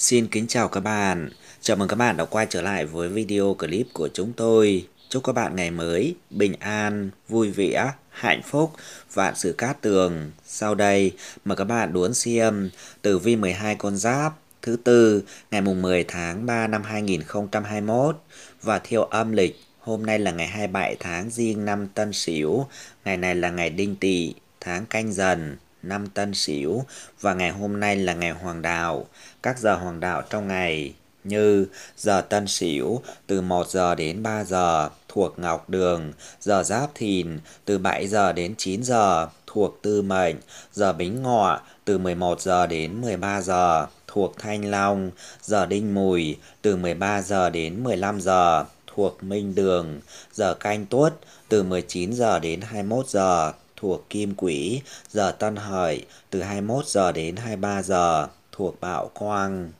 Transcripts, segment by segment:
Xin kính chào các bạn. Chào mừng các bạn đã quay trở lại với video clip của chúng tôi. Chúc các bạn ngày mới bình an, vui vẻ, hạnh phúc, vạn sự cát tường. Sau đây, mời các bạn đón xem tử vi 12 con giáp thứ tư ngày mùng 10 tháng 3 năm 2021 và theo âm lịch Hôm nay là ngày 27 tháng Giêng năm Tân Sửu, ngày này là ngày Đinh Tỵ, tháng Canh Dần năm tân sửu và ngày hôm nay là ngày hoàng đạo. Các giờ hoàng đạo trong ngày như giờ tân sửu từ 1 giờ đến 3 giờ thuộc ngọc đường, giờ giáp thìn từ 7 giờ đến 9 giờ thuộc tư mệnh, giờ bính ngọ từ 11 giờ đến 13 giờ thuộc thanh long, giờ đinh mùi từ 13 giờ đến 15 giờ thuộc minh đường, giờ canh tuất từ 19 giờ đến 21 giờ thuộc Kim Quỹ, giờ Tân Hợi từ 21 giờ đến 23 giờ thuộc Bạo Quang.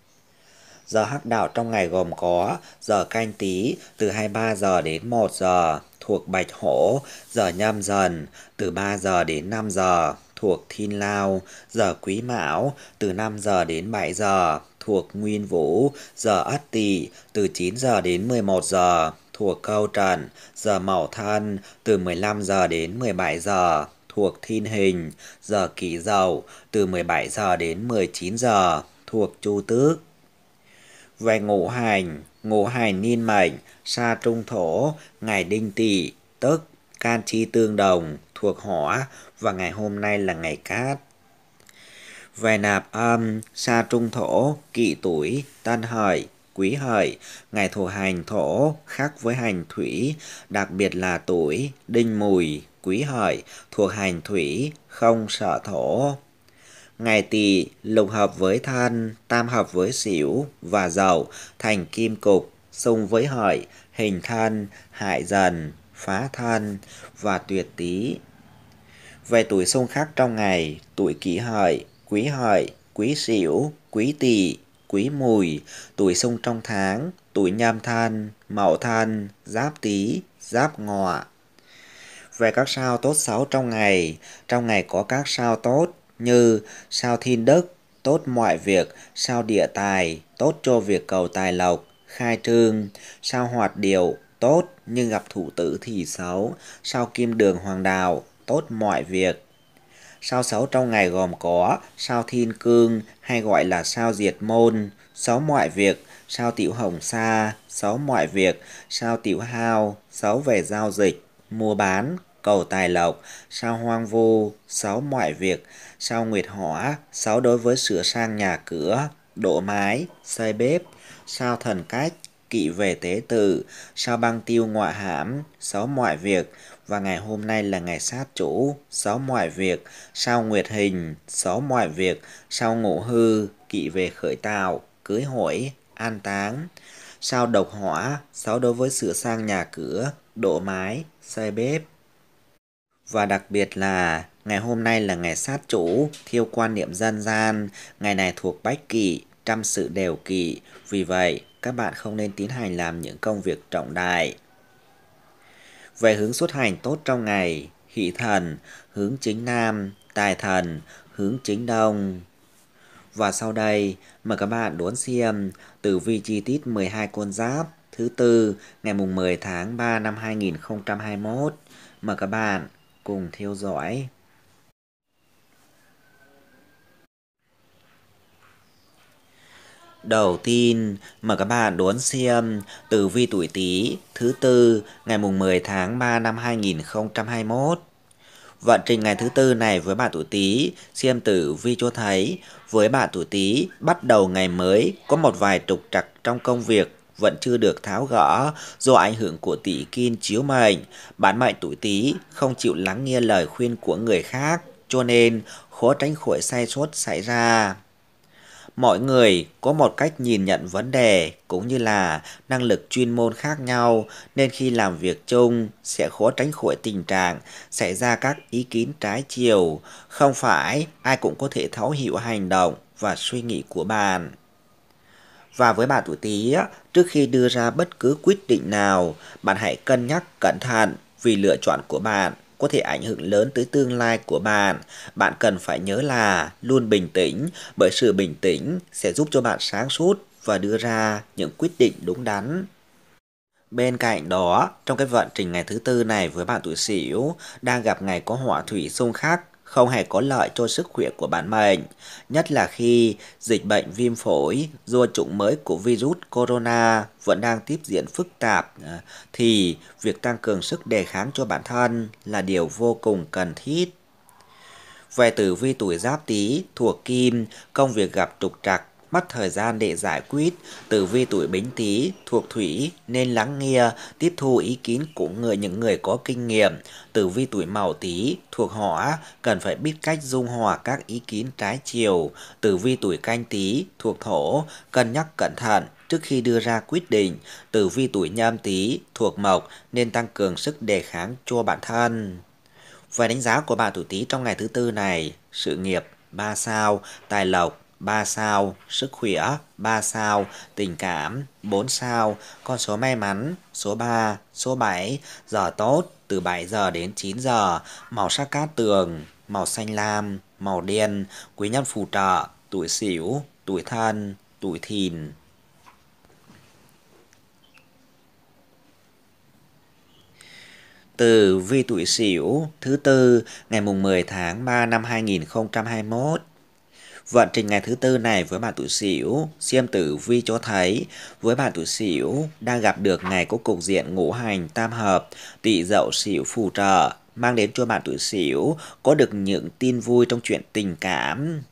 Giờ hắc đạo trong ngày gồm có giờ canh tý từ 23 giờ đến 1 giờ thuộc Bạch Hổ, giờ nhâm dần từ 3 giờ đến 5 giờ thuộc Thiên Lao, giờ Quý Mão từ 5 giờ đến 7 giờ thuộc Nguyên Vũ, giờ Ất Tỵ từ 9 giờ đến 11 giờ thuộc câu trận, giờ mậu thân từ 15 giờ đến 17 giờ thuộc thiên hình, giờ kỷ dậu từ 17 giờ đến 19 giờ thuộc chu tước. Về ngũ hành, ngũ hành niên mệnh, sa trung thổ, ngày đinh tỵ, tức can chi tương đồng thuộc hỏa và ngày hôm nay là ngày cát. Về nạp âm, sa trung thổ, kỵ tuổi, tân hợi, quý hợi, ngày thổ hành thổ khác với hành thủy, đặc biệt là tuổi đinh mùi, quý hợi thuộc hành thủy, không sợ thổ. Ngày tỵ lục hợp với thân, tam hợp với xỉu và dậu thành kim cục, xung với hợi, hình thân, hại dần, phá thân và tuyệt tý. Về tuổi xung khắc trong ngày, tuổi kỷ hợi, quý hợi, quý xỉu, quý tỵ quý mùi, tuổi sung trong tháng, tuổi nhâm thân mậu thân giáp tý, giáp ngọ. Về các sao tốt xấu trong ngày, trong ngày có các sao tốt như sao thiên đức, tốt mọi việc, sao địa tài, tốt cho việc cầu tài lộc, khai trương, sao hoạt điệu, tốt nhưng gặp thủ tử thì xấu, sao kim đường hoàng đạo, tốt mọi việc, Sao xấu trong ngày gồm có sao thiên cương hay gọi là sao diệt môn, xấu mọi việc, sao tiểu hồng sa, xấu mọi việc, sao tiểu hao, xấu về giao dịch, mua bán, cầu tài lộc, sao hoang vu, xấu mọi việc, sao nguyệt hỏa, xấu đối với sửa sang nhà cửa, độ mái, xây bếp, sao thần cách, kỵ về tế tự, sao băng tiêu ngoại hãm, sáu mọi việc, và ngày hôm nay là ngày sát chủ, sáu mọi việc, sao nguyệt hình, sáu mọi việc, sao ngũ hư, kỵ về khởi tạo, cưới hỏi, an táng, sao độc hỏa, sáu đối với sửa sang nhà cửa, độ mái, xây bếp. Và đặc biệt là ngày hôm nay là ngày sát chủ, thiêu quan niệm dân gian, ngày này thuộc bách kỵ, chăm sự đều kỵ, vì vậy các bạn không nên tiến hành làm những công việc trọng đại. Về hướng xuất hành tốt trong ngày, hỷ thần, hướng chính nam, tài thần, hướng chính đông. Và sau đây, mời các bạn đón xem tử vi chi tiết 12 con giáp thứ tư ngày mùng 10 tháng 3 năm 2021. Mời các bạn cùng theo dõi. Đầu tiên, mời các bạn đón xem tử vi tuổi Tý thứ tư ngày mùng 10 tháng 3 năm 2021. Vận trình ngày thứ tư này với bạn tuổi Tý, xem tử vi cho thấy với bạn tuổi Tý bắt đầu ngày mới có một vài trục trặc trong công việc vẫn chưa được tháo gỡ do ảnh hưởng của tỷ kim chiếu mệnh. Bản mệnh tuổi Tý không chịu lắng nghe lời khuyên của người khác, cho nên khó tránh khỏi sai sót xảy ra. Mọi người có một cách nhìn nhận vấn đề cũng như là năng lực chuyên môn khác nhau nên khi làm việc chung sẽ khó tránh khỏi tình trạng xảy ra các ý kiến trái chiều, không phải ai cũng có thể thấu hiểu hành động và suy nghĩ của bạn. Và với bạn tuổi Tý, trước khi đưa ra bất cứ quyết định nào, bạn hãy cân nhắc cẩn thận vì lựa chọn của bạn có thể ảnh hưởng lớn tới tương lai của bạn. Bạn cần phải nhớ là luôn bình tĩnh bởi sự bình tĩnh sẽ giúp cho bạn sáng suốt và đưa ra những quyết định đúng đắn. Bên cạnh đó, trong cái vận trình ngày thứ tư này với bạn tuổi Sửu đang gặp ngày có hỏa thủy xung khắc không hề có lợi cho sức khỏe của bản mệnh, nhất là khi dịch bệnh viêm phổi do chủng mới của virus corona vẫn đang tiếp diễn phức tạp à, thì việc tăng cường sức đề kháng cho bản thân là điều vô cùng cần thiết. Về tử vi tuổi Giáp Tý thuộc Kim, công việc gặp trục trặc mất thời gian để giải quyết. Tử vi tuổi bính tý thuộc thủy nên lắng nghe, tiếp thu ý kiến của người những người có kinh nghiệm. Tử vi tuổi Mậu tý thuộc hỏa cần phải biết cách dung hòa các ý kiến trái chiều. Tử vi tuổi canh tý thuộc thổ cân nhắc cẩn thận trước khi đưa ra quyết định. Tử vi tuổi nhâm tý thuộc mộc nên tăng cường sức đề kháng cho bản thân. Về đánh giá của bạn tuổi Tý trong ngày thứ tư này, sự nghiệp 3 sao, tài lộc 3 sao, sức khỏe 3 sao, tình cảm 4 sao, con số may mắn số 3, số 7, giờ tốt từ 7 giờ đến 9 giờ, màu sắc cát tường, màu xanh lam, màu đen, quý nhân phù trợ, tuổi xỉu, tuổi thân, tuổi thìn. Từ vi tuổi xỉu thứ tư ngày mùng 10 tháng 3 năm 2021 Vận trình ngày thứ tư này với bạn tuổi Sửu, Xiêm Tử Vi cho thấy với bạn tuổi Sửu đang gặp được ngày có cục diện ngũ hành tam hợp, tỵ dậu Sửu phù trợ, mang đến cho bạn tuổi Sửu có được những tin vui trong chuyện tình cảm.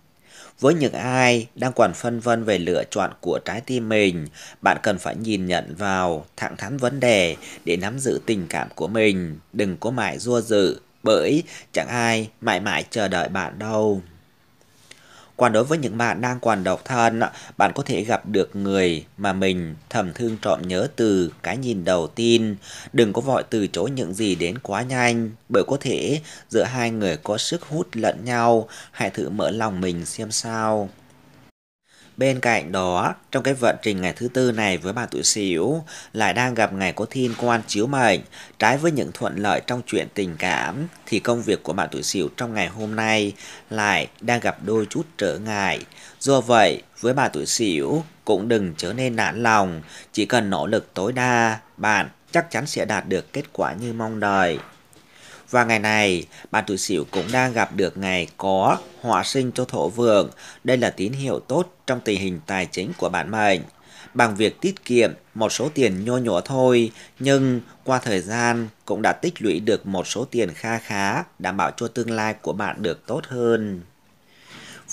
Với những ai đang còn phân vân về lựa chọn của trái tim mình, bạn cần phải nhìn nhận vào, thẳng thắn vấn đề để nắm giữ tình cảm của mình, đừng có mãi dua dự bởi chẳng ai mãi mãi chờ đợi bạn đâu. Còn đối với những bạn đang còn độc thân, bạn có thể gặp được người mà mình thầm thương trộm nhớ từ cái nhìn đầu tiên. Đừng có vội từ chối những gì đến quá nhanh, bởi có thể giữa hai người có sức hút lẫn nhau, hãy thử mở lòng mình xem sao. Bên cạnh đó, trong cái vận trình ngày thứ tư này với bà tuổi Sửu lại đang gặp ngày có thiên quan chiếu mệnh, trái với những thuận lợi trong chuyện tình cảm thì công việc của bạn tuổi Sửu trong ngày hôm nay lại đang gặp đôi chút trở ngại. Do vậy, với bà tuổi Sửu cũng đừng trở nên nản lòng, chỉ cần nỗ lực tối đa, bạn chắc chắn sẽ đạt được kết quả như mong đợi. Và ngày này, bạn tuổi Sửu cũng đang gặp được ngày có họa sinh cho thổ vượng. Đây là tín hiệu tốt trong tình hình tài chính của bạn mệnh. Bằng việc tiết kiệm một số tiền nho nhỏ thôi, nhưng qua thời gian cũng đã tích lũy được một số tiền kha khá, đảm bảo cho tương lai của bạn được tốt hơn.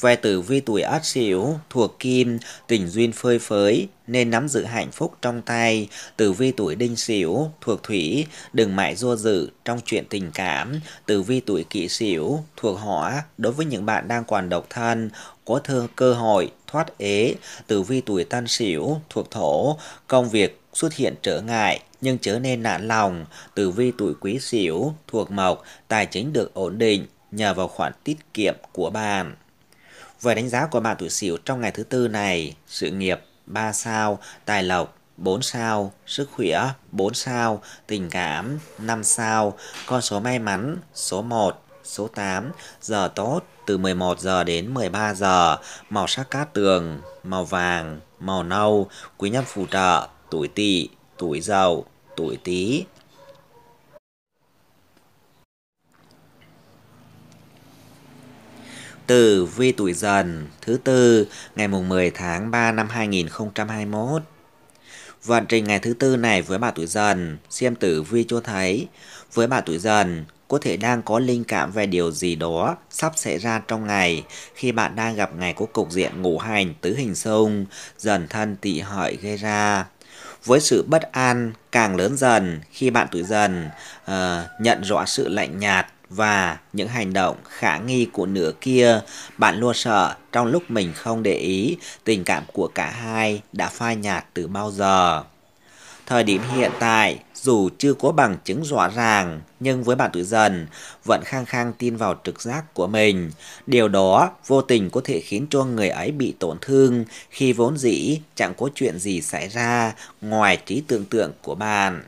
Về tử vi tuổi ất sửu thuộc kim, tình duyên phơi phới, nên nắm giữ hạnh phúc trong tay. Tử vi tuổi đinh sửu thuộc thủy, đừng mãi do dự trong chuyện tình cảm. Tử vi tuổi kỷ sửu thuộc hỏa, đối với những bạn đang còn độc thân, có thơ cơ hội thoát ế. Tử vi tuổi tân sửu thuộc thổ, công việc xuất hiện trở ngại nhưng chớ nên nản lòng. Tử vi tuổi quý sửu thuộc mộc, tài chính được ổn định nhờ vào khoản tiết kiệm của bạn về đánh giá của bạn tuổi Sửu trong ngày thứ tư này, sự nghiệp 3 sao, tài lộc 4 sao, sức khỏe 4 sao, tình cảm 5 sao, con số may mắn số 1, số 8, giờ tốt từ 11 giờ đến 13 giờ, màu sắc cát tường, màu vàng, màu nâu, quý nhân phù trợ, tuổi tỵ, tuổi dậu, tuổi tý. tử vi tuổi dần thứ tư ngày mùng 10 tháng 3 năm 2021. Vận trình ngày thứ tư này với bà tuổi dần, xem tử vi cho thấy, với bà tuổi dần có thể đang có linh cảm về điều gì đó sắp xảy ra trong ngày khi bạn đang gặp ngày có cục diện ngũ hành tứ hình xung dần thân tị hợi gây ra với sự bất an càng lớn dần khi bạn tuổi dần uh, nhận rõ sự lạnh nhạt và những hành động khả nghi của nửa kia, bạn luôn sợ trong lúc mình không để ý tình cảm của cả hai đã phai nhạt từ bao giờ. Thời điểm hiện tại, dù chưa có bằng chứng rõ ràng, nhưng với bạn tự dần, vẫn khăng khăng tin vào trực giác của mình. Điều đó vô tình có thể khiến cho người ấy bị tổn thương khi vốn dĩ chẳng có chuyện gì xảy ra ngoài trí tưởng tượng của bạn.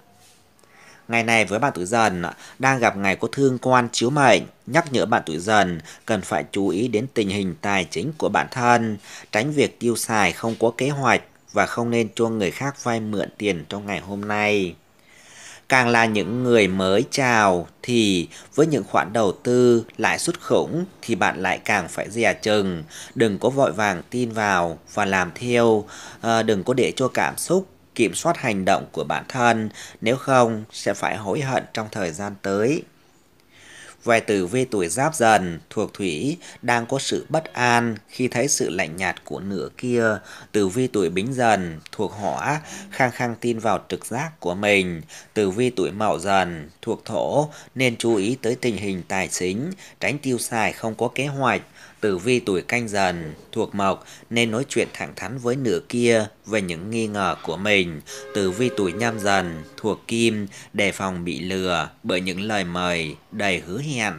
Ngày này với bạn tuổi dần đang gặp ngày có thương quan chiếu mệnh, nhắc nhở bạn tuổi dần cần phải chú ý đến tình hình tài chính của bản thân, tránh việc tiêu xài không có kế hoạch và không nên cho người khác vay mượn tiền trong ngày hôm nay. Càng là những người mới chào thì với những khoản đầu tư lãi suất khủng thì bạn lại càng phải dè chừng, đừng có vội vàng tin vào và làm theo, ờ, đừng có để cho cảm xúc kiểm soát hành động của bản thân, nếu không sẽ phải hối hận trong thời gian tới. Vài tử vi tuổi giáp dần, thuộc thủy, đang có sự bất an khi thấy sự lạnh nhạt của nửa kia. Tử vi tuổi bính dần, thuộc hỏa, khang khang tin vào trực giác của mình. Tử vi tuổi mậu dần, thuộc thổ, nên chú ý tới tình hình tài chính, tránh tiêu xài không có kế hoạch. Tử vi tuổi canh dần, thuộc mộc nên nói chuyện thẳng thắn với nửa kia về những nghi ngờ của mình. Tử vi tuổi nhâm dần, thuộc kim, đề phòng bị lừa bởi những lời mời đầy hứa hẹn.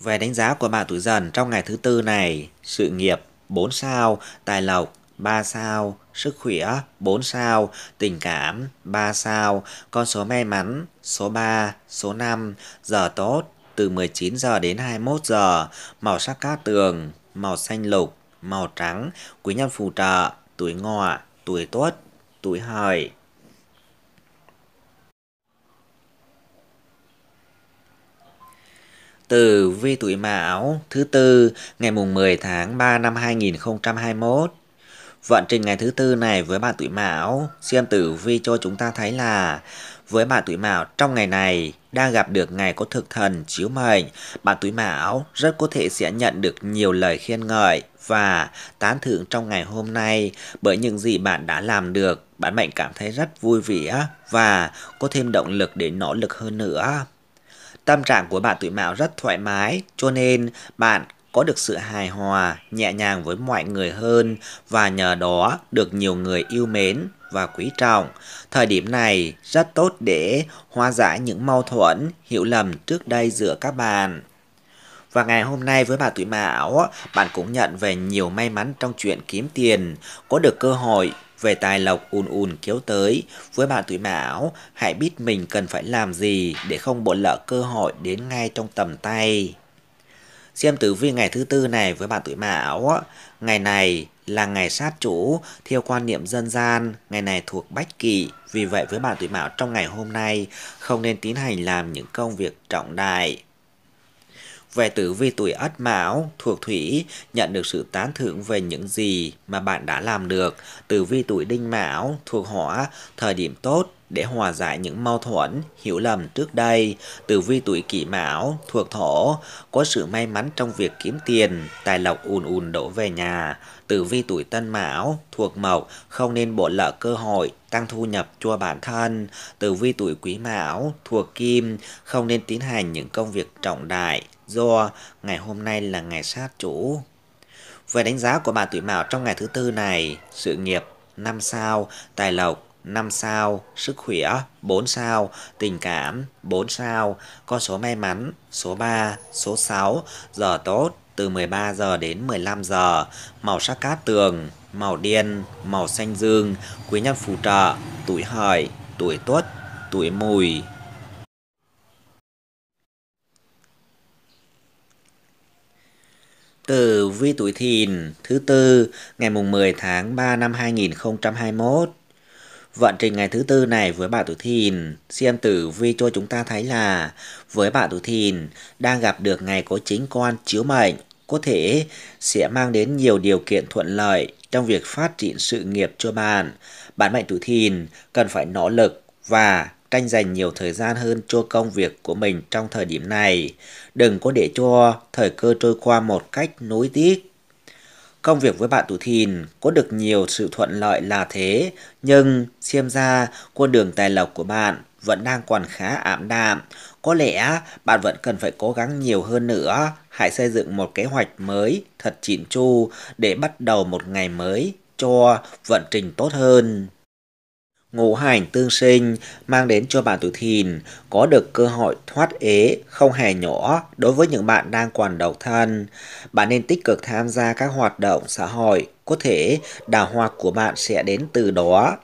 Về đánh giá của bạn tuổi dần trong ngày thứ tư này, sự nghiệp 4 sao, tài lộc 3 sao, sức khỏe 4 sao, tình cảm 3 sao, con số may mắn số 3, số 5, giờ tốt từ 19 giờ đến 21 giờ, màu sắc cát tường, màu xanh lục, màu trắng, quý nhân phù trợ, tuổi ngọ, tuổi tuất, tuổi hợi. Từ vi tuổi Mão thứ tư ngày mùng 10 tháng 3 năm 2021. Vận trình ngày thứ tư này với bạn tuổi Mão, xem tử vi cho chúng ta thấy là với bạn tuổi mão trong ngày này đang gặp được ngày có thực thần chiếu mệnh, bạn tuổi mão rất có thể sẽ nhận được nhiều lời khen ngợi và tán thưởng trong ngày hôm nay bởi những gì bạn đã làm được. Bạn mệnh cảm thấy rất vui vẻ và có thêm động lực để nỗ lực hơn nữa. Tâm trạng của bạn tuổi mão rất thoải mái, cho nên bạn có được sự hài hòa, nhẹ nhàng với mọi người hơn và nhờ đó được nhiều người yêu mến và quý trọng. Thời điểm này rất tốt để hóa giải những mâu thuẫn, hiểu lầm trước đây giữa các bạn. Và ngày hôm nay với bà tuổi mão, bạn cũng nhận về nhiều may mắn trong chuyện kiếm tiền, có được cơ hội về tài lộc ùn ùn kéo tới. Với bạn tuổi mão, hãy biết mình cần phải làm gì để không bỏ lỡ cơ hội đến ngay trong tầm tay. Xem tử vi ngày thứ tư này với bạn tuổi Mão, ngày này là ngày sát chủ theo quan niệm dân gian, ngày này thuộc bách kỷ, vì vậy với bạn tuổi Mão trong ngày hôm nay không nên tiến hành làm những công việc trọng đại. Về tử vi tuổi Ất Mão thuộc Thủy nhận được sự tán thưởng về những gì mà bạn đã làm được. Tử vi tuổi Đinh Mão thuộc Hỏa thời điểm tốt để hòa giải những mâu thuẫn, hiểu lầm trước đây. Tử vi tuổi kỷ mão, thuộc thổ, có sự may mắn trong việc kiếm tiền, tài lộc ùn ùn đổ về nhà. Tử vi tuổi tân mão, thuộc mộc, không nên bỏ lỡ cơ hội, tăng thu nhập cho bản thân. Tử vi tuổi quý mão, thuộc kim, không nên tiến hành những công việc trọng đại, do ngày hôm nay là ngày sát chủ. Về đánh giá của bạn tuổi mão trong ngày thứ tư này, sự nghiệp năm sao, tài lộc 5 sao, sức khỏe 4 sao, tình cảm 4 sao, con số may mắn số 3, số 6, giờ tốt từ 13 giờ đến 15 giờ, màu sắc cát tường, màu đen, màu xanh dương, quý nhân phù trợ, tuổi hợi, tuổi tuất, tuổi mùi. từ vi tuổi thìn thứ tư ngày mùng 10 tháng 3 năm 2021 Vận trình ngày thứ tư này với bạn tuổi thìn, xem tử vi cho chúng ta thấy là với bạn tuổi thìn đang gặp được ngày có chính quan chiếu mệnh, có thể sẽ mang đến nhiều điều kiện thuận lợi trong việc phát triển sự nghiệp cho bạn. Bạn mệnh tuổi thìn cần phải nỗ lực và tranh giành nhiều thời gian hơn cho công việc của mình trong thời điểm này. Đừng có để cho thời cơ trôi qua một cách nối tiếc Công việc với bạn tủ thìn có được nhiều sự thuận lợi là thế, nhưng xem ra con đường tài lộc của bạn vẫn đang còn khá ảm đạm. Có lẽ bạn vẫn cần phải cố gắng nhiều hơn nữa, hãy xây dựng một kế hoạch mới thật chỉn chu để bắt đầu một ngày mới cho vận trình tốt hơn ngũ hành tương sinh mang đến cho bạn tuổi thìn có được cơ hội thoát ế không hề nhỏ đối với những bạn đang còn độc thân. Bạn nên tích cực tham gia các hoạt động xã hội, có thể đào hoa của bạn sẽ đến từ đó.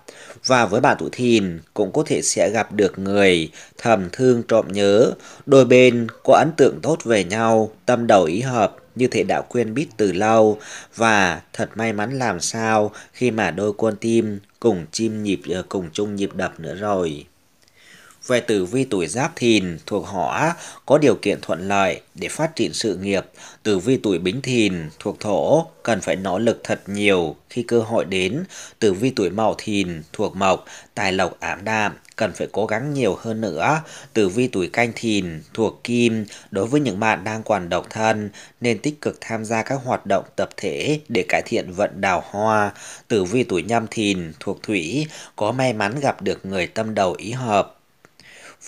Và với bạn tuổi thìn cũng có thể sẽ gặp được người thầm thương trộm nhớ, đôi bên có ấn tượng tốt về nhau, tâm đầu ý hợp như thể đã quên biết từ lâu và thật may mắn làm sao khi mà đôi con tim cùng chim nhịp ờ, cùng chung nhịp đập nữa rồi về tử vi tuổi giáp thìn thuộc hỏa có điều kiện thuận lợi để phát triển sự nghiệp. Tử vi tuổi bính thìn thuộc thổ cần phải nỗ lực thật nhiều khi cơ hội đến. Tử vi tuổi mậu thìn thuộc mộc tài lộc ảm đạm cần phải cố gắng nhiều hơn nữa. Tử vi tuổi canh thìn thuộc kim đối với những bạn đang còn độc thân nên tích cực tham gia các hoạt động tập thể để cải thiện vận đào hoa. Tử vi tuổi nhâm thìn thuộc thủy có may mắn gặp được người tâm đầu ý hợp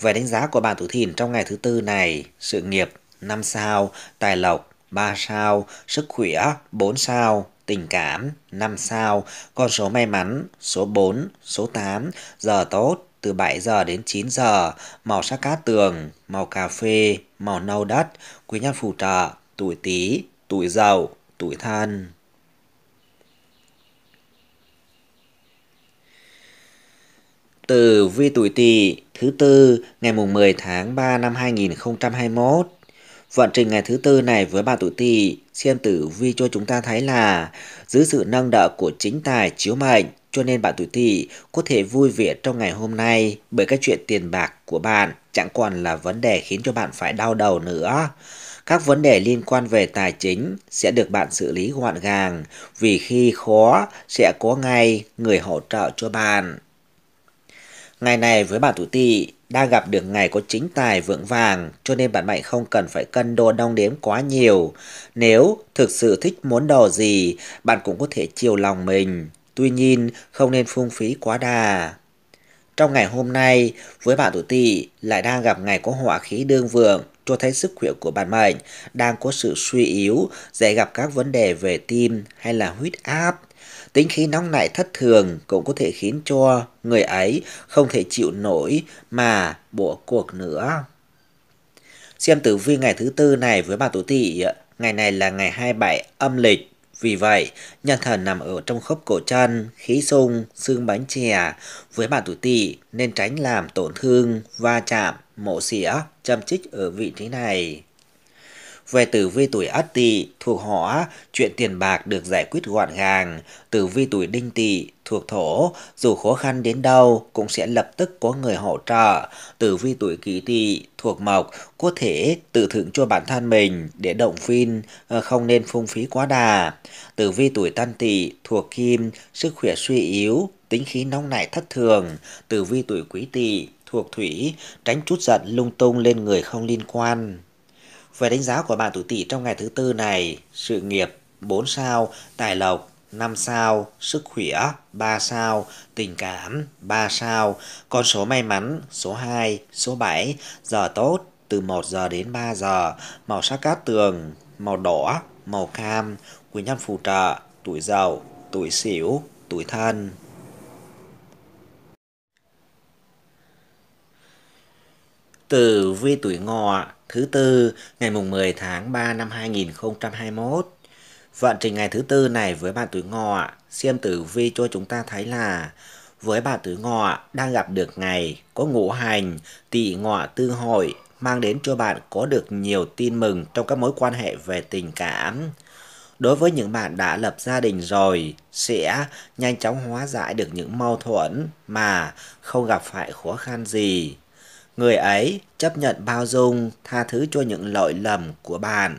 về đánh giá của bạn tuổi thìn trong ngày thứ tư này, sự nghiệp 5 sao, tài lộc 3 sao, sức khỏe 4 sao, tình cảm 5 sao, con số may mắn số 4, số 8, giờ tốt từ 7 giờ đến 9 giờ, màu sắc cát tường, màu cà phê, màu nâu đất, quý nhân phù trợ, tuổi Tý, tuổi Dậu, tuổi Thân. Tử vi tuổi Tỵ thứ tư ngày mùng 10 tháng 3 năm 2021. Vận trình ngày thứ tư này với bà tuổi Tỵ, xem tử vi cho chúng ta thấy là dưới sự nâng đỡ của chính tài chiếu mệnh, cho nên bạn tuổi Tỵ có thể vui vẻ trong ngày hôm nay bởi các chuyện tiền bạc của bạn chẳng còn là vấn đề khiến cho bạn phải đau đầu nữa. Các vấn đề liên quan về tài chính sẽ được bạn xử lý gọn gàng vì khi khó sẽ có ngay người hỗ trợ cho bạn. Ngày này với bạn tuổi tỵ đang gặp được ngày có chính tài vượng vàng cho nên bạn mệnh không cần phải cân đo đong đếm quá nhiều. Nếu thực sự thích muốn đồ gì, bạn cũng có thể chiều lòng mình. Tuy nhiên, không nên phung phí quá đà. Trong ngày hôm nay, với bạn tuổi tỵ lại đang gặp ngày có hỏa khí đương vượng, cho thấy sức khỏe của bạn mệnh đang có sự suy yếu, dễ gặp các vấn đề về tim hay là huyết áp. Tính khí nóng nảy thất thường cũng có thể khiến cho người ấy không thể chịu nổi mà bỏ cuộc nữa. Xem tử vi ngày thứ tư này với bà tuổi tỵ, ngày này là ngày 27 âm lịch. Vì vậy, nhân thần nằm ở trong khớp cổ chân, khí sung, xương bánh chè. Với bạn tuổi tỵ nên tránh làm tổn thương, va chạm, mổ xỉa, châm chích ở vị trí này. Về tử vi tuổi Ất Tỵ thuộc Hỏa, chuyện tiền bạc được giải quyết gọn gàng. Tử vi tuổi Đinh Tỵ thuộc Thổ, dù khó khăn đến đâu cũng sẽ lập tức có người hỗ trợ. Tử vi tuổi Kỷ Tỵ thuộc Mộc có thể tự thưởng cho bản thân mình để động viên, ờ, không nên phung phí quá đà. Tử vi tuổi Tân Tỵ thuộc Kim, sức khỏe suy yếu, tính khí nóng nảy thất thường. Tử vi tuổi Quý Tỵ thuộc Thủy, tránh chút giận lung tung lên người không liên quan. Về đánh giá của bạn tuổi tỵ trong ngày thứ tư này, sự nghiệp 4 sao, tài lộc 5 sao, sức khỏe 3 sao, tình cảm 3 sao, con số may mắn số 2, số 7, giờ tốt từ 1 giờ đến 3 giờ, màu sắc cát tường, màu đỏ, màu cam, quý nhân phù trợ, tuổi giàu, tuổi xỉu, tuổi thân. Tử vi tuổi ngọ thứ tư ngày mùng 10 tháng 3 năm 2021. Vận trình ngày thứ tư này với bạn tuổi ngọ, xem tử vi cho chúng ta thấy là với bạn tuổi ngọ đang gặp được ngày có ngũ hành, tỵ ngọ tương hội mang đến cho bạn có được nhiều tin mừng trong các mối quan hệ về tình cảm. Đối với những bạn đã lập gia đình rồi, sẽ nhanh chóng hóa giải được những mâu thuẫn mà không gặp phải khó khăn gì. Người ấy chấp nhận bao dung, tha thứ cho những lỗi lầm của bạn.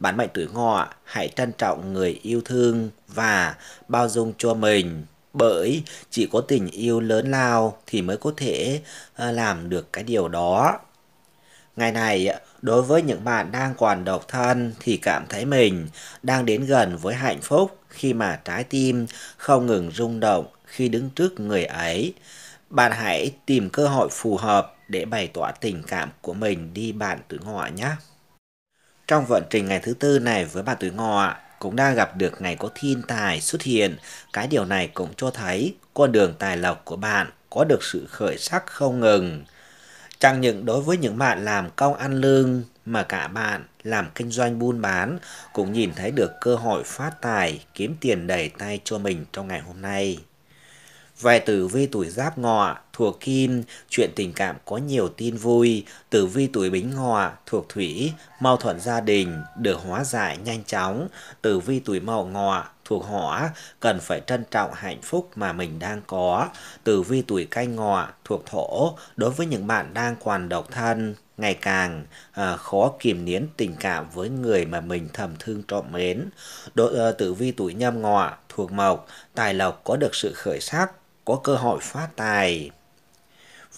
Bạn mệnh tuổi ngọ, hãy trân trọng người yêu thương và bao dung cho mình. Bởi chỉ có tình yêu lớn lao thì mới có thể à, làm được cái điều đó. Ngày này, đối với những bạn đang còn độc thân thì cảm thấy mình đang đến gần với hạnh phúc khi mà trái tim không ngừng rung động khi đứng trước người ấy. Bạn hãy tìm cơ hội phù hợp để bày tỏ tình cảm của mình đi bạn tuổi ngọ nhé. Trong vận trình ngày thứ tư này với bạn tuổi ngọ cũng đang gặp được ngày có thiên tài xuất hiện. Cái điều này cũng cho thấy con đường tài lộc của bạn có được sự khởi sắc không ngừng. Chẳng những đối với những bạn làm công ăn lương mà cả bạn làm kinh doanh buôn bán cũng nhìn thấy được cơ hội phát tài, kiếm tiền đầy tay cho mình trong ngày hôm nay. Về tử vi tuổi giáp ngọ thuộc Kim, chuyện tình cảm có nhiều tin vui, tử vi tuổi Bính ngọ thuộc Thủy, mâu thuẫn gia đình được hóa giải nhanh chóng, tử vi tuổi Mậu Ngọ thuộc Hỏa cần phải trân trọng hạnh phúc mà mình đang có, tử vi tuổi Canh Ngọ thuộc Thổ đối với những bạn đang còn độc thân ngày càng à, khó kìm nén tình cảm với người mà mình thầm thương trộm mến. đối à, ờ, tử vi tuổi nhâm ngọ thuộc mộc, tài lộc có được sự khởi sắc, có cơ hội phát tài,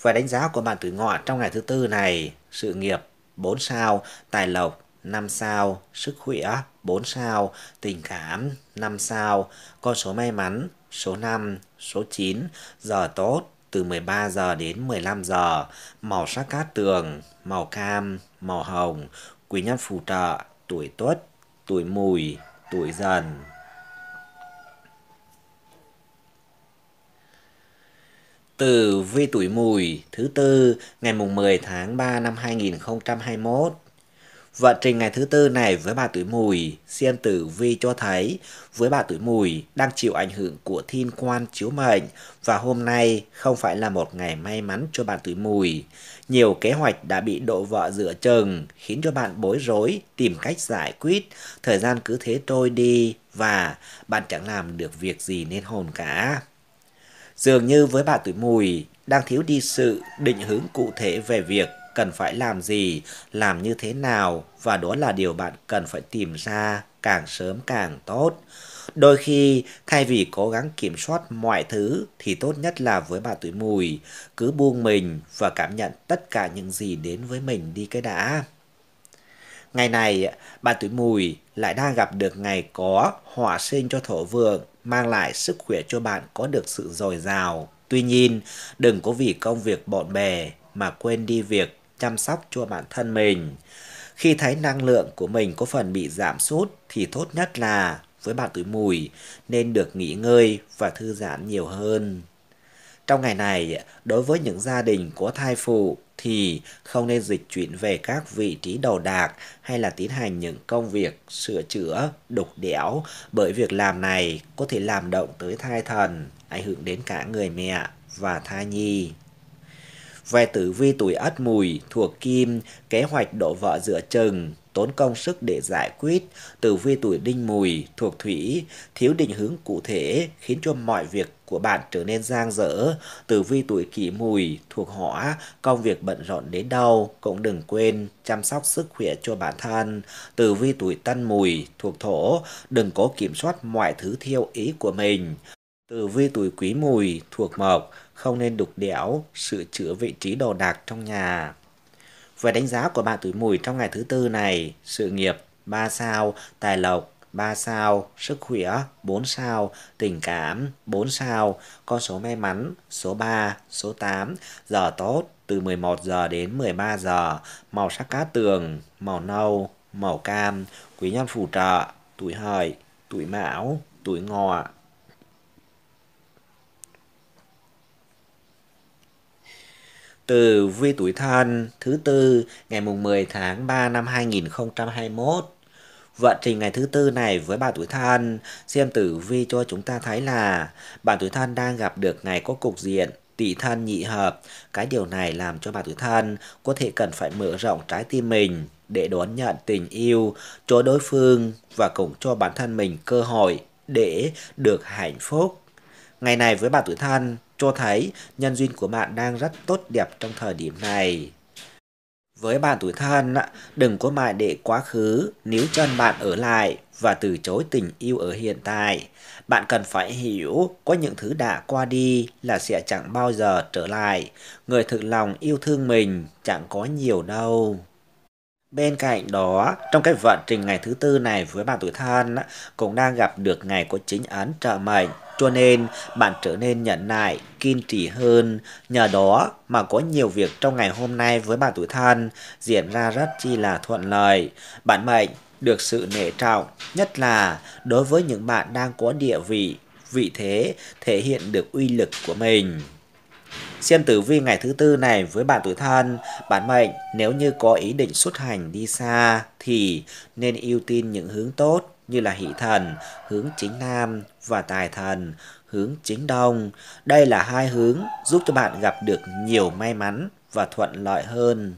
về đánh giá của bạn tuổi ngọ trong ngày thứ tư này, sự nghiệp 4 sao, tài lộc 5 sao, sức khỏe 4 sao, tình cảm 5 sao, con số may mắn số 5, số 9, giờ tốt từ 13 giờ đến 15 giờ, màu sắc cát tường, màu cam, màu hồng, quý nhân phù trợ, tuổi tuất, tuổi mùi, tuổi dần. Tử vi tuổi mùi thứ tư ngày mùng 10 tháng 3 năm 2021. Vận trình ngày thứ tư này với bà tuổi mùi, xem tử vi cho thấy với bà tuổi mùi đang chịu ảnh hưởng của thiên quan chiếu mệnh và hôm nay không phải là một ngày may mắn cho bà tuổi mùi. Nhiều kế hoạch đã bị độ vợ giữa chừng khiến cho bạn bối rối, tìm cách giải quyết, thời gian cứ thế trôi đi và bạn chẳng làm được việc gì nên hồn cả. Dường như với bà tuổi mùi, đang thiếu đi sự định hướng cụ thể về việc cần phải làm gì, làm như thế nào và đó là điều bạn cần phải tìm ra càng sớm càng tốt. Đôi khi, thay vì cố gắng kiểm soát mọi thứ thì tốt nhất là với bà tuổi mùi, cứ buông mình và cảm nhận tất cả những gì đến với mình đi cái đã. Ngày này, bà tuổi mùi lại đang gặp được ngày có hỏa sinh cho thổ vượng mang lại sức khỏe cho bạn có được sự dồi dào. Tuy nhiên, đừng có vì công việc bộn bề mà quên đi việc chăm sóc cho bản thân mình. Khi thấy năng lượng của mình có phần bị giảm sút thì tốt nhất là với bạn tuổi mùi nên được nghỉ ngơi và thư giãn nhiều hơn. Trong ngày này, đối với những gia đình có thai phụ thì không nên dịch chuyển về các vị trí đầu đạc hay là tiến hành những công việc sửa chữa, đục đẽo bởi việc làm này có thể làm động tới thai thần, ảnh hưởng đến cả người mẹ và thai nhi. Về tử vi tuổi ất mùi thuộc kim, kế hoạch đổ vợ dựa chừng, tốn công sức để giải quyết. Tử vi tuổi đinh mùi thuộc thủy, thiếu định hướng cụ thể khiến cho mọi việc của bạn trở nên giang dở, tử vi tuổi kỷ mùi, thuộc hỏa, công việc bận rộn đến đâu cũng đừng quên chăm sóc sức khỏe cho bản thân. Tử vi tuổi tân mùi, thuộc thổ, đừng có kiểm soát mọi thứ theo ý của mình. Tử vi tuổi quý mùi, thuộc mộc, không nên đục đẽo, sửa chữa vị trí đồ đạc trong nhà. Về đánh giá của bạn tuổi mùi trong ngày thứ tư này, sự nghiệp 3 sao, tài lộc 3 sao, sức khỏe 4 sao, tình cảm 4 sao, con số may mắn số 3, số 8, giờ tốt từ 11 giờ đến 13 giờ, màu sắc cá tường, màu nâu, màu cam, quý nhân phù trợ, tuổi hợi, tuổi mão, tuổi ngọ. Từ vi tuổi thân thứ tư ngày mùng 10 tháng 3 năm 2021 Vận trình ngày thứ tư này với bà tuổi thân, xem tử vi cho chúng ta thấy là bạn tuổi thân đang gặp được ngày có cục diện tỷ thân nhị hợp. Cái điều này làm cho bà tuổi thân có thể cần phải mở rộng trái tim mình để đón nhận tình yêu cho đối phương và cũng cho bản thân mình cơ hội để được hạnh phúc. Ngày này với bà tuổi thân cho thấy nhân duyên của bạn đang rất tốt đẹp trong thời điểm này. Với bạn tuổi thân, đừng có mãi để quá khứ níu chân bạn ở lại và từ chối tình yêu ở hiện tại. Bạn cần phải hiểu có những thứ đã qua đi là sẽ chẳng bao giờ trở lại. Người thực lòng yêu thương mình chẳng có nhiều đâu. Bên cạnh đó, trong cái vận trình ngày thứ tư này với bạn tuổi thân cũng đang gặp được ngày của chính ấn trợ mệnh cho nên bạn trở nên nhận nại, kiên trì hơn. Nhờ đó mà có nhiều việc trong ngày hôm nay với bạn tuổi thân diễn ra rất chi là thuận lợi. Bạn mệnh được sự nể trọng, nhất là đối với những bạn đang có địa vị, vị thế thể hiện được uy lực của mình. Xem tử vi ngày thứ tư này với bạn tuổi thân, bạn mệnh nếu như có ý định xuất hành đi xa thì nên ưu tiên những hướng tốt như là hỷ thần, hướng chính nam, và tài thần hướng chính đông. Đây là hai hướng giúp cho bạn gặp được nhiều may mắn và thuận lợi hơn.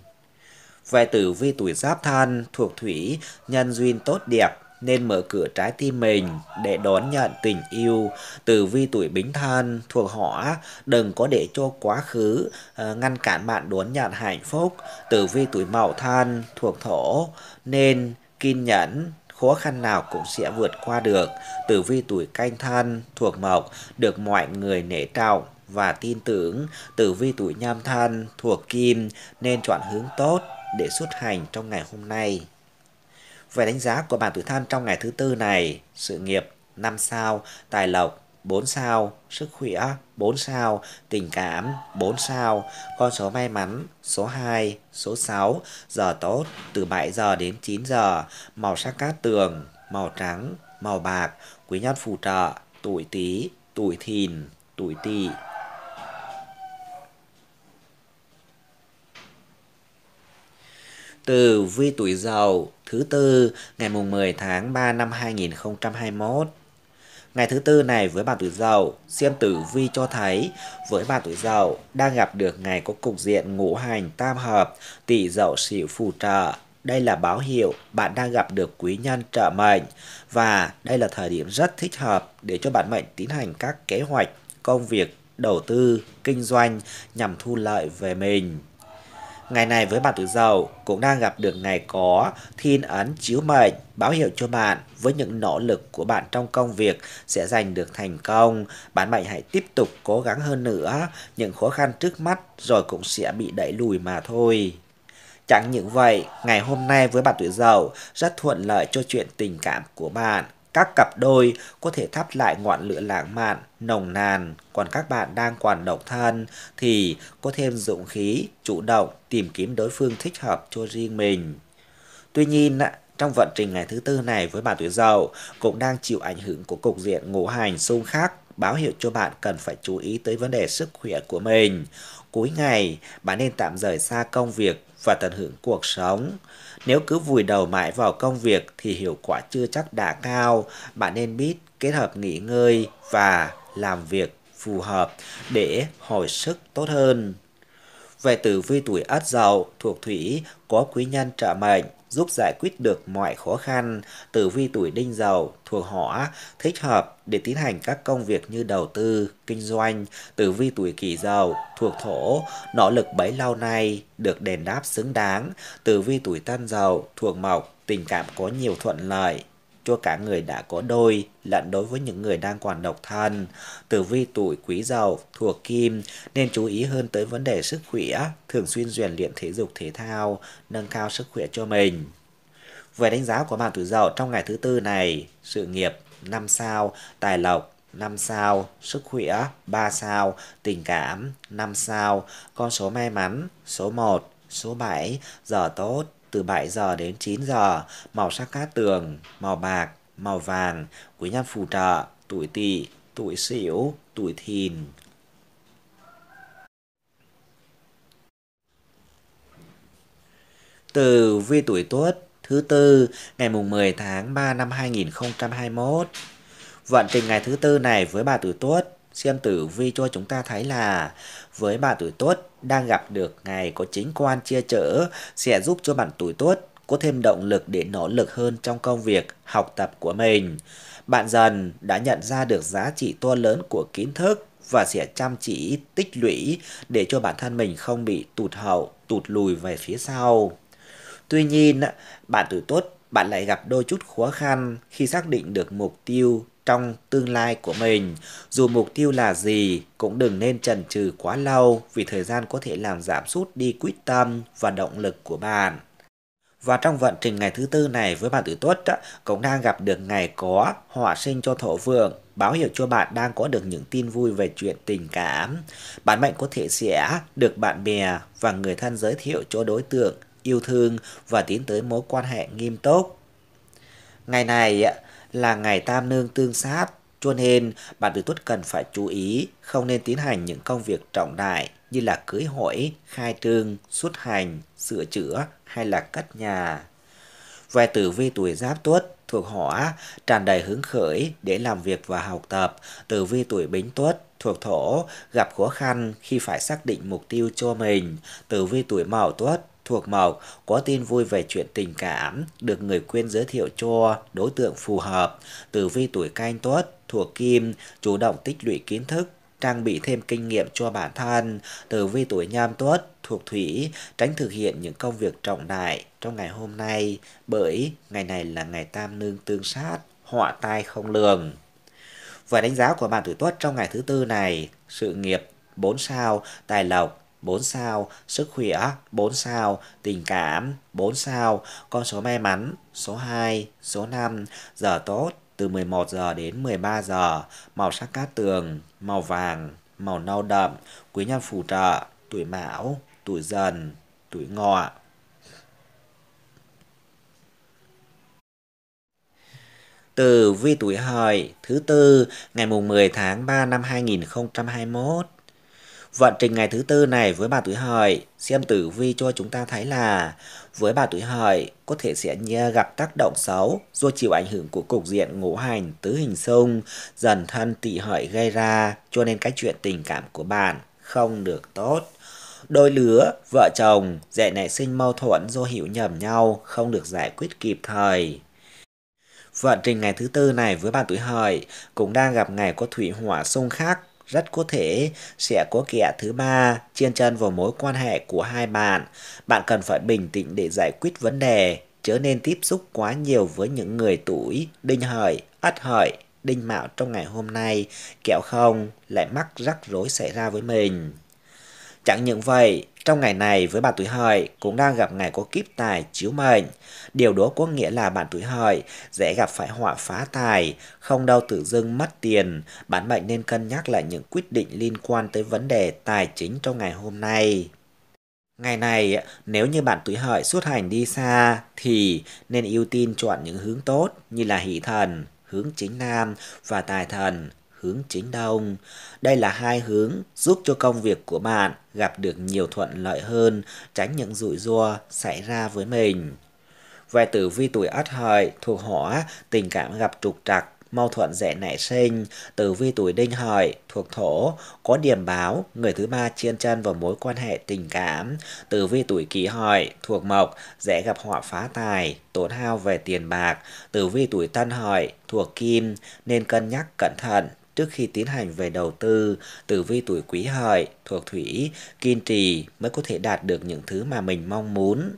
Về tử vi tuổi giáp thân thuộc thủy, nhân duyên tốt đẹp nên mở cửa trái tim mình để đón nhận tình yêu. Tử vi tuổi bính thân thuộc hỏa, đừng có để cho quá khứ ờ, ngăn cản bạn đón nhận hạnh phúc. Tử vi tuổi mậu thân thuộc thổ nên kiên nhẫn khó khăn nào cũng sẽ vượt qua được. Tử vi tuổi canh thân thuộc mộc được mọi người nể trọng và tin tưởng. Tử vi tuổi nhâm thân thuộc kim nên chọn hướng tốt để xuất hành trong ngày hôm nay. Về đánh giá của bạn tuổi thân trong ngày thứ tư này, sự nghiệp năm sao, tài lộc 4 sao, sức khỏe 4 sao, tình cảm 4 sao, con số may mắn số 2, số 6, giờ tốt từ 7 giờ đến 9 giờ, màu sắc cát tường, màu trắng, màu bạc, quý nhân phù trợ, tuổi Tý, tuổi Thìn, tuổi Tỵ. Từ vi tuổi Dậu thứ tư ngày mùng 10 tháng 3 năm 2021 Ngày thứ tư này với bạn tuổi dậu, xem tử vi cho thấy với bạn tuổi dậu đang gặp được ngày có cục diện ngũ hành tam hợp, tỷ dậu xỉu phù trợ. Đây là báo hiệu bạn đang gặp được quý nhân trợ mệnh và đây là thời điểm rất thích hợp để cho bạn mệnh tiến hành các kế hoạch, công việc, đầu tư, kinh doanh nhằm thu lợi về mình. Ngày này với bạn tuổi dậu cũng đang gặp được ngày có thiên ấn chiếu mệnh báo hiệu cho bạn với những nỗ lực của bạn trong công việc sẽ giành được thành công. Bạn mệnh hãy tiếp tục cố gắng hơn nữa, những khó khăn trước mắt rồi cũng sẽ bị đẩy lùi mà thôi. Chẳng những vậy, ngày hôm nay với bạn tuổi dậu rất thuận lợi cho chuyện tình cảm của bạn các cặp đôi có thể thắp lại ngọn lửa lãng mạn, nồng nàn, còn các bạn đang còn độc thân thì có thêm dũng khí, chủ động tìm kiếm đối phương thích hợp cho riêng mình. Tuy nhiên, trong vận trình ngày thứ tư này với bà tuổi dậu cũng đang chịu ảnh hưởng của cục diện ngũ hành xung khắc báo hiệu cho bạn cần phải chú ý tới vấn đề sức khỏe của mình. Cuối ngày, bạn nên tạm rời xa công việc và tận hưởng cuộc sống. Nếu cứ vùi đầu mãi vào công việc thì hiệu quả chưa chắc đã cao. Bạn nên biết kết hợp nghỉ ngơi và làm việc phù hợp để hồi sức tốt hơn. Về tử vi tuổi Ất Dậu thuộc thủy có quý nhân trợ mệnh, giúp giải quyết được mọi khó khăn. Tử vi tuổi đinh dậu thuộc hỏa thích hợp để tiến hành các công việc như đầu tư, kinh doanh. Tử vi tuổi kỷ dậu thuộc thổ, nỗ lực bấy lâu nay được đền đáp xứng đáng. Tử vi tuổi tân dậu thuộc mộc, tình cảm có nhiều thuận lợi cho cả người đã có đôi lẫn đối với những người đang còn độc thân. Tử vi tuổi quý dậu thuộc kim nên chú ý hơn tới vấn đề sức khỏe, thường xuyên rèn luyện thể dục thể thao, nâng cao sức khỏe cho mình. Về đánh giá của bạn tuổi dậu trong ngày thứ tư này, sự nghiệp 5 sao, tài lộc 5 sao, sức khỏe 3 sao, tình cảm 5 sao, con số may mắn số 1, số 7, giờ tốt từ 7 giờ đến 9 giờ, màu sắc cát tường, màu bạc, màu vàng, quý nhân phù trợ, tuổi tỵ, tuổi sửu, tuổi thìn. Từ vi tuổi tuất thứ tư ngày mùng 10 tháng 3 năm 2021. Vận trình ngày thứ tư này với bà tuổi tuất, xem tử vi cho chúng ta thấy là với bà tuổi tuất đang gặp được ngày có chính quan chia chở sẽ giúp cho bạn tuổi tốt có thêm động lực để nỗ lực hơn trong công việc, học tập của mình. Bạn dần đã nhận ra được giá trị to lớn của kiến thức và sẽ chăm chỉ tích lũy để cho bản thân mình không bị tụt hậu, tụt lùi về phía sau. Tuy nhiên, bạn tuổi tốt bạn lại gặp đôi chút khó khăn khi xác định được mục tiêu trong tương lai của mình. Dù mục tiêu là gì, cũng đừng nên chần chừ quá lâu vì thời gian có thể làm giảm sút đi quyết tâm và động lực của bạn. Và trong vận trình ngày thứ tư này với bạn tử tuất cũng đang gặp được ngày có họa sinh cho thổ vượng báo hiệu cho bạn đang có được những tin vui về chuyện tình cảm. Bạn mệnh có thể sẽ được bạn bè và người thân giới thiệu cho đối tượng yêu thương và tiến tới mối quan hệ nghiêm túc. Ngày này là ngày tam nương tương sát, cho nên bạn tuổi tuất cần phải chú ý không nên tiến hành những công việc trọng đại như là cưới hỏi, khai trương, xuất hành, sửa chữa hay là cất nhà. Về tử vi tuổi giáp tuất thuộc hỏa tràn đầy hứng khởi để làm việc và học tập. Tử vi tuổi bính tuất thuộc thổ gặp khó khăn khi phải xác định mục tiêu cho mình. Tử vi tuổi mão tuất thuộc màu, có tin vui về chuyện tình cảm, được người quyên giới thiệu cho đối tượng phù hợp, tử vi tuổi canh tuất, thuộc kim, chủ động tích lũy kiến thức, trang bị thêm kinh nghiệm cho bản thân, tử vi tuổi nhâm tuất, thuộc thủy, tránh thực hiện những công việc trọng đại trong ngày hôm nay, bởi ngày này là ngày tam nương tương sát, họa tai không lường. Và đánh giá của bạn tuổi tuất trong ngày thứ tư này, sự nghiệp 4 sao, tài lộc 4 sao, sức khỏe 4 sao, tình cảm 4 sao, con số may mắn số 2, số 5, giờ tốt từ 11 giờ đến 13 giờ, màu sắc cát tường, màu vàng, màu nâu đậm, quý nhân phù trợ, tuổi mão, tuổi dần, tuổi ngọ. Từ vi tuổi hợi thứ tư ngày mùng 10 tháng 3 năm 2021. Vận trình ngày thứ tư này với bà tuổi hợi xem tử vi cho chúng ta thấy là với bà tuổi hợi có thể sẽ gặp tác động xấu do chịu ảnh hưởng của cục diện ngũ hành tứ hình xung dần thân tỵ hợi gây ra cho nên cái chuyện tình cảm của bạn không được tốt. Đôi lứa, vợ chồng dễ nảy sinh mâu thuẫn do hiểu nhầm nhau không được giải quyết kịp thời. Vận trình ngày thứ tư này với bạn tuổi hợi cũng đang gặp ngày có thủy hỏa xung khắc rất có thể sẽ có kẻ thứ ba chen chân vào mối quan hệ của hai bạn. Bạn cần phải bình tĩnh để giải quyết vấn đề, chớ nên tiếp xúc quá nhiều với những người tuổi đinh hợi, ất hợi, đinh mạo trong ngày hôm nay, kẹo không lại mắc rắc rối xảy ra với mình. Chẳng những vậy, trong ngày này với bạn tuổi hợi cũng đang gặp ngày có kiếp tài chiếu mệnh. Điều đó có nghĩa là bạn tuổi hợi dễ gặp phải họa phá tài, không đâu tự dưng mất tiền. Bạn mệnh nên cân nhắc lại những quyết định liên quan tới vấn đề tài chính trong ngày hôm nay. Ngày này, nếu như bạn tuổi hợi xuất hành đi xa thì nên ưu tiên chọn những hướng tốt như là hỷ thần, hướng chính nam và tài thần, hướng chính đông. Đây là hai hướng giúp cho công việc của bạn gặp được nhiều thuận lợi hơn, tránh những rủi ro xảy ra với mình. Về tử vi tuổi ất hợi thuộc hỏa, tình cảm gặp trục trặc, mâu thuẫn dễ nảy sinh. Tử vi tuổi đinh hợi thuộc thổ, có điểm báo, người thứ ba chiên chân vào mối quan hệ tình cảm. Tử vi tuổi kỷ hợi thuộc mộc, dễ gặp họa phá tài, tổn hao về tiền bạc. Tử vi tuổi tân hợi thuộc kim, nên cân nhắc cẩn thận trước khi tiến hành về đầu tư, tử vi tuổi quý hợi, thuộc thủy, kiên trì mới có thể đạt được những thứ mà mình mong muốn.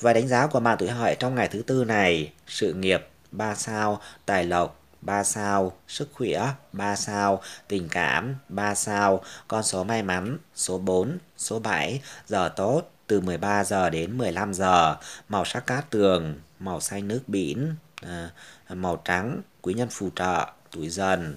Và đánh giá của mạng tuổi hợi trong ngày thứ tư này, sự nghiệp 3 sao, tài lộc 3 sao, sức khỏe 3 sao, tình cảm 3 sao, con số may mắn số 4, số 7, giờ tốt từ 13 giờ đến 15 giờ, màu sắc cát tường, màu xanh nước biển, à, màu trắng, quý nhân phù trợ, tuổi dần